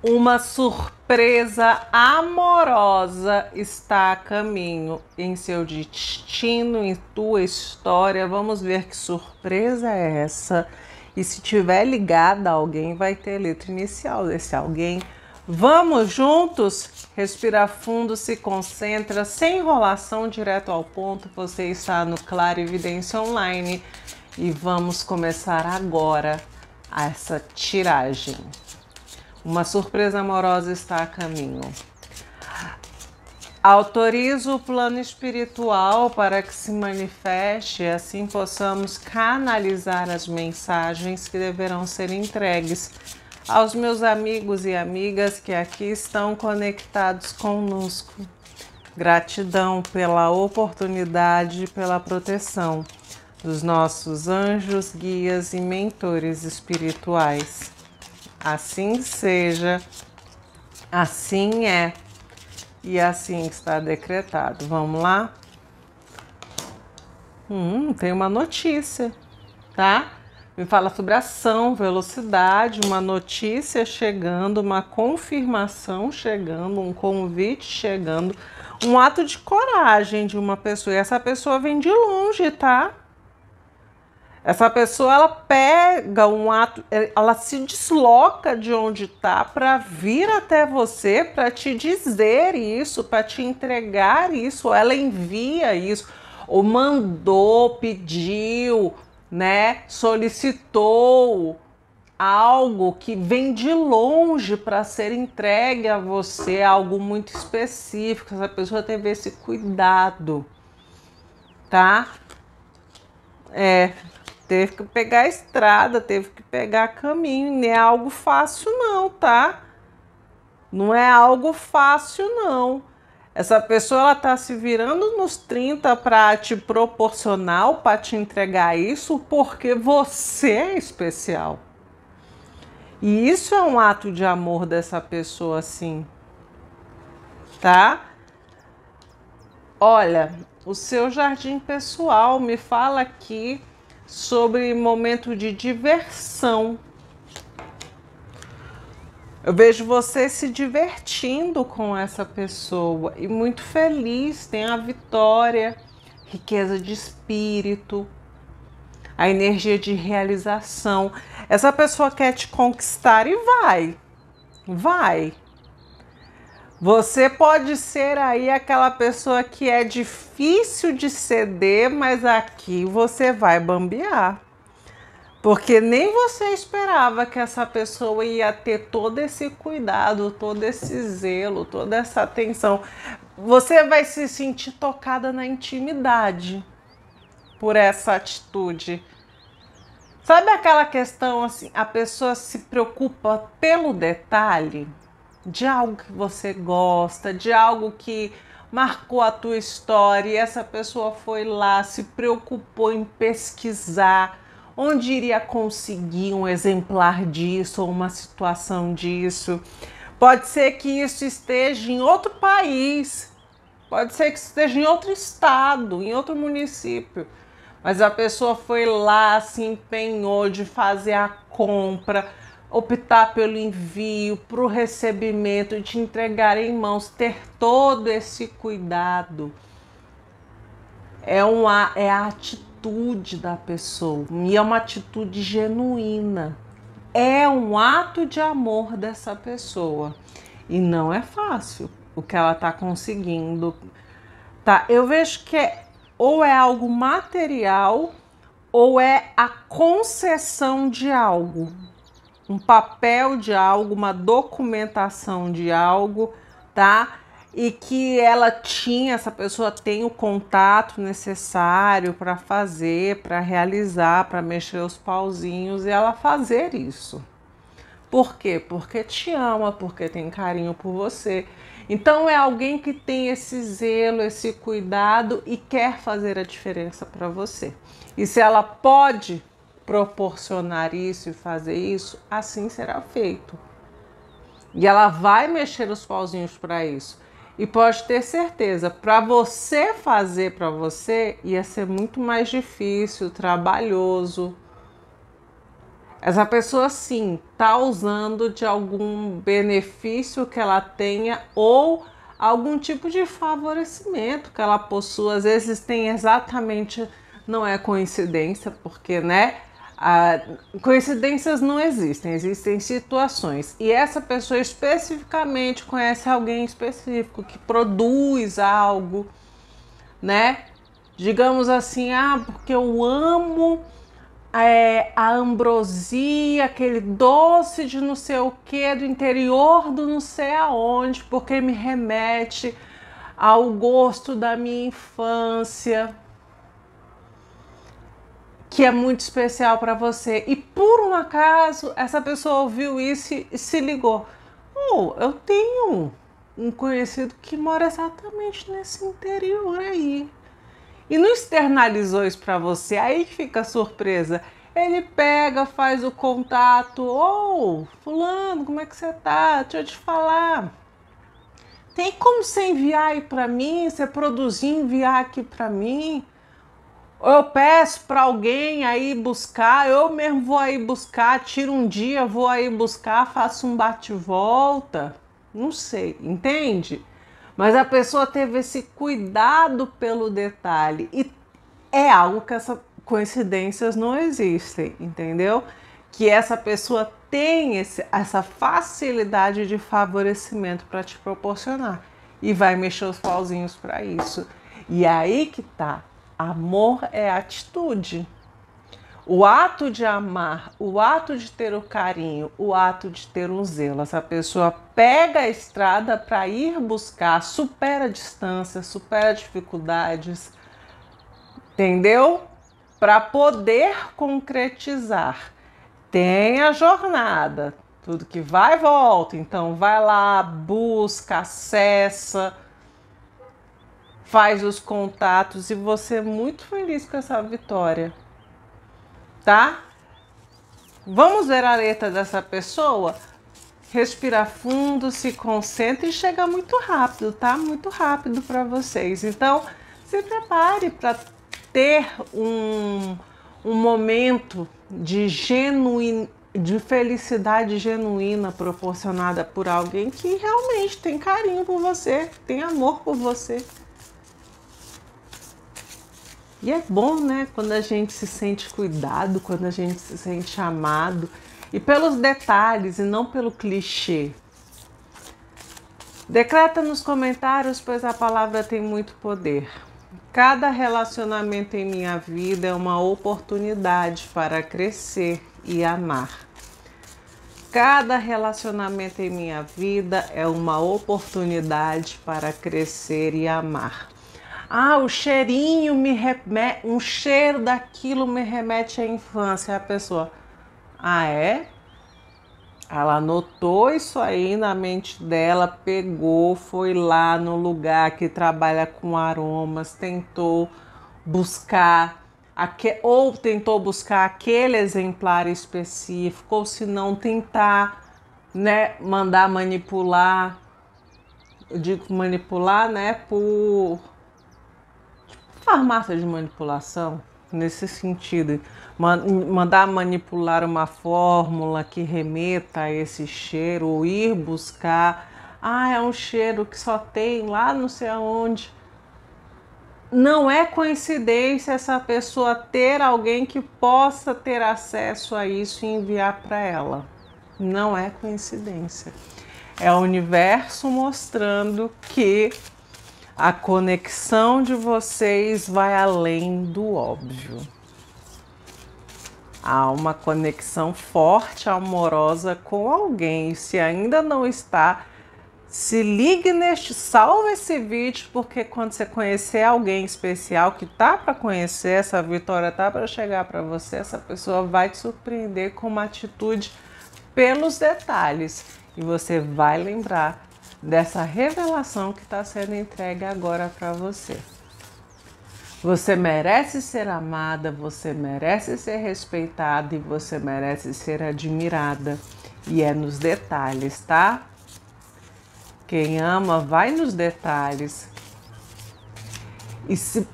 Uma surpresa amorosa está a caminho em seu destino, em tua história. Vamos ver que surpresa é essa. E se tiver ligada a alguém, vai ter letra inicial desse alguém. Vamos juntos? Respira fundo, se concentra, sem enrolação, direto ao ponto. Você está no Claro Evidência Online e vamos começar agora essa tiragem. Uma surpresa amorosa está a caminho. Autorizo o plano espiritual para que se manifeste, assim possamos canalizar as mensagens que deverão ser entregues aos meus amigos e amigas que aqui estão conectados conosco. Gratidão pela oportunidade e pela proteção dos nossos anjos, guias e mentores espirituais. Assim seja, assim é e é assim está decretado. Vamos lá? Hum, tem uma notícia, tá? Me fala sobre ação, velocidade, uma notícia chegando, uma confirmação chegando, um convite chegando, um ato de coragem de uma pessoa. E essa pessoa vem de longe, tá? Essa pessoa ela pega um ato, eh, ela se desloca de onde está para vir até você, para te dizer isso, para te entregar isso. Ela envia isso, ou mandou, pediu, né? Solicitou algo que vem de longe para ser entregue a você, algo muito específico. Essa pessoa teve esse cuidado, tá? É, Teve que pegar a estrada, teve que pegar caminho. Não é algo fácil, não, tá? Não é algo fácil, não. Essa pessoa ela tá se virando nos 30 para te proporcionar, para te entregar isso, porque você é especial. E isso é um ato de amor dessa pessoa, sim. Tá? Olha, o seu jardim pessoal me fala aqui sobre momento de diversão. Eu vejo você se divertindo com essa pessoa e muito feliz, tem a vitória, riqueza de espírito, a energia de realização. Essa pessoa quer te conquistar e vai, vai, você pode ser aí aquela pessoa que é difícil de ceder, mas aqui você vai bambear. Porque nem você esperava que essa pessoa ia ter todo esse cuidado, todo esse zelo, toda essa atenção. Você vai se sentir tocada na intimidade por essa atitude. Sabe aquela questão assim, a pessoa se preocupa pelo detalhe? de algo que você gosta, de algo que marcou a tua história e essa pessoa foi lá, se preocupou em pesquisar onde iria conseguir um exemplar disso ou uma situação disso. Pode ser que isso esteja em outro país, pode ser que esteja em outro estado, em outro município. Mas a pessoa foi lá, se empenhou de fazer a compra, optar pelo envio, para o recebimento, de entregar em mãos, ter todo esse cuidado. É, uma, é a atitude da pessoa e é uma atitude genuína. É um ato de amor dessa pessoa. E não é fácil o que ela está conseguindo. Tá, eu vejo que é, ou é algo material ou é a concessão de algo um papel de algo, uma documentação de algo, tá? E que ela tinha, essa pessoa tem o contato necessário para fazer, para realizar, para mexer os pauzinhos e ela fazer isso. Por quê? Porque te ama, porque tem carinho por você. Então é alguém que tem esse zelo, esse cuidado e quer fazer a diferença para você. E se ela pode proporcionar isso e fazer isso, assim será feito. E ela vai mexer os pauzinhos para isso. E pode ter certeza, para você fazer para você ia ser muito mais difícil, trabalhoso. Essa pessoa sim está usando de algum benefício que ela tenha ou algum tipo de favorecimento que ela possua. Às vezes tem exatamente, não é coincidência, porque né? Ah, coincidências não existem, existem situações. E essa pessoa especificamente conhece alguém específico que produz algo, né? Digamos assim, ah, porque eu amo é, a ambrosia, aquele doce de não sei o que do interior do não sei aonde, porque me remete ao gosto da minha infância que é muito especial para você e por um acaso essa pessoa ouviu isso e se ligou. Oh, eu tenho um conhecido que mora exatamente nesse interior aí. E não externalizou isso para você, aí fica a surpresa. Ele pega, faz o contato. Ou, oh, fulano, como é que você tá? Deixa eu te falar. Tem como você enviar aí para mim? Você produzir, enviar aqui para mim? eu peço para alguém aí buscar, eu mesmo vou aí buscar, tiro um dia, vou aí buscar, faço um bate-volta. Não sei, entende? Mas a pessoa teve esse cuidado pelo detalhe e é algo que essas coincidências não existem, entendeu? Que essa pessoa tem esse, essa facilidade de favorecimento para te proporcionar e vai mexer os pauzinhos para isso. E aí que tá, Amor é atitude. O ato de amar, o ato de ter o carinho, o ato de ter um zelo. Essa pessoa pega a estrada para ir buscar, supera a distância, supera dificuldades, entendeu? Para poder concretizar. Tem a jornada, tudo que vai e volta. Então vai lá, busca, acessa faz os contatos e você é muito feliz com essa vitória, tá? Vamos ver a letra dessa pessoa? Respira fundo, se concentre e chega muito rápido, tá? Muito rápido para vocês. Então, se prepare para ter um, um momento de, genuin, de felicidade genuína proporcionada por alguém que realmente tem carinho por você, tem amor por você. E é bom, né, quando a gente se sente cuidado, quando a gente se sente amado e pelos detalhes e não pelo clichê. Decreta nos comentários, pois a palavra tem muito poder. Cada relacionamento em minha vida é uma oportunidade para crescer e amar. Cada relacionamento em minha vida é uma oportunidade para crescer e amar. Ah, o cheirinho me remete, um cheiro daquilo me remete à infância. A pessoa, ah, é? Ela anotou isso aí na mente dela, pegou, foi lá no lugar que trabalha com aromas, tentou buscar aque, ou tentou buscar aquele exemplar específico, ou se não tentar, né, mandar manipular. Eu digo manipular, né, por farmácia de manipulação, nesse sentido, mandar manipular uma fórmula que remeta a esse cheiro, ou ir buscar, ah, é um cheiro que só tem lá não sei aonde. Não é coincidência essa pessoa ter alguém que possa ter acesso a isso e enviar para ela. Não é coincidência. É o universo mostrando que a conexão de vocês vai além do óbvio. Há uma conexão forte, amorosa com alguém. E se ainda não está, se ligue neste, salve esse vídeo, porque quando você conhecer alguém especial que tá para conhecer, essa vitória tá para chegar para você, essa pessoa vai te surpreender com uma atitude pelos detalhes e você vai lembrar dessa revelação que está sendo entregue agora para você. Você merece ser amada, você merece ser respeitada e você merece ser admirada. E é nos detalhes, tá? Quem ama vai nos detalhes. E, se,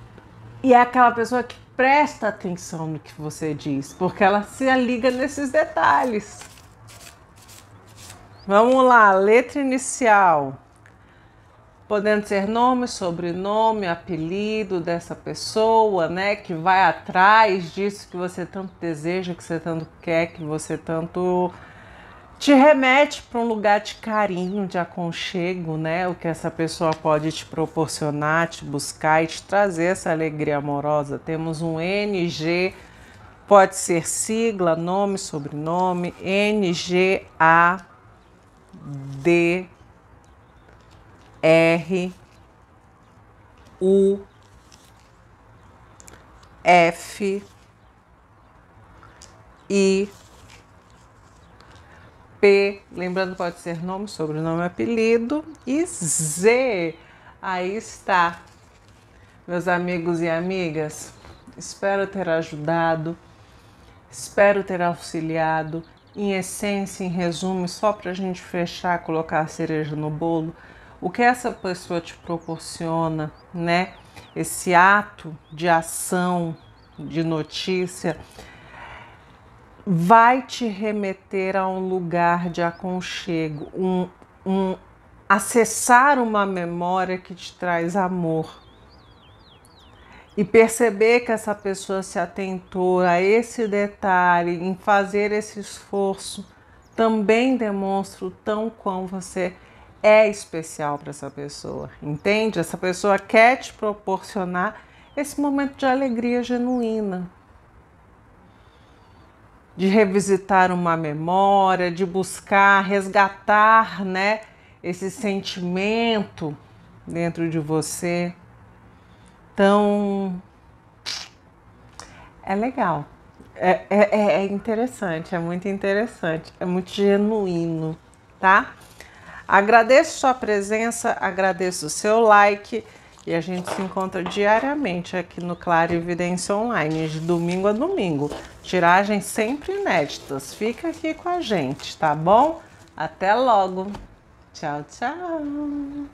e é aquela pessoa que presta atenção no que você diz, porque ela se liga nesses detalhes. Vamos lá, letra inicial. Podendo ser nome, sobrenome, apelido dessa pessoa, né? Que vai atrás disso que você tanto deseja, que você tanto quer, que você tanto te remete para um lugar de carinho, de aconchego, né? O que essa pessoa pode te proporcionar, te buscar e te trazer essa alegria amorosa. Temos um NG, pode ser sigla, nome, sobrenome, NGA D R U F I P, lembrando pode ser nome, sobrenome, apelido e Z. Aí está. Meus amigos e amigas, espero ter ajudado, espero ter auxiliado em essência, em resumo, só para a gente fechar, colocar a cereja no bolo, o que essa pessoa te proporciona, né? Esse ato de ação, de notícia, vai te remeter a um lugar de aconchego, um, um acessar uma memória que te traz amor, e perceber que essa pessoa se atentou a esse detalhe, em fazer esse esforço, também demonstra o tão quão você é especial para essa pessoa, entende? Essa pessoa quer te proporcionar esse momento de alegria genuína, de revisitar uma memória, de buscar resgatar, né, esse sentimento dentro de você. Então, é legal. É, é, é, é, interessante, é muito interessante, é muito genuíno, tá? Agradeço sua presença, agradeço o seu like e a gente se encontra diariamente aqui no Claro Evidência Online, de domingo a domingo. Tiragens sempre inéditas. Fica aqui com a gente, tá bom? Até logo. Tchau, tchau.